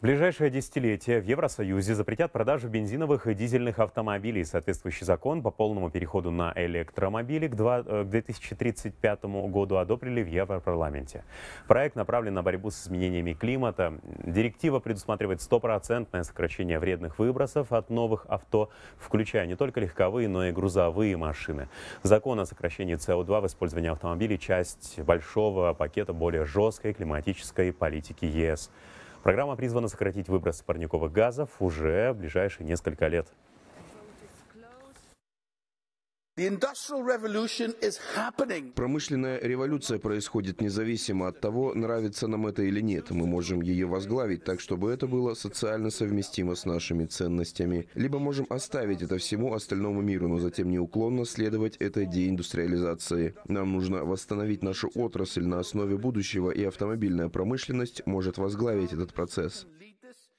В ближайшее десятилетие в Евросоюзе запретят продажу бензиновых и дизельных автомобилей. Соответствующий закон по полному переходу на электромобили к 2035 э, году одобрили в Европарламенте. Проект направлен на борьбу с изменениями климата. Директива предусматривает стопроцентное сокращение вредных выбросов от новых авто, включая не только легковые, но и грузовые машины. Закон о сокращении СО2 в использовании автомобилей – часть большого пакета более жесткой климатической политики ЕС. Программа призвана сократить выбросы парниковых газов уже в ближайшие несколько лет. Промышленная революция происходит независимо от того, нравится нам это или нет. Мы можем ее возглавить так, чтобы это было социально совместимо с нашими ценностями. Либо можем оставить это всему остальному миру, но затем неуклонно следовать этой деиндустриализации. Нам нужно восстановить нашу отрасль на основе будущего, и автомобильная промышленность может возглавить этот процесс.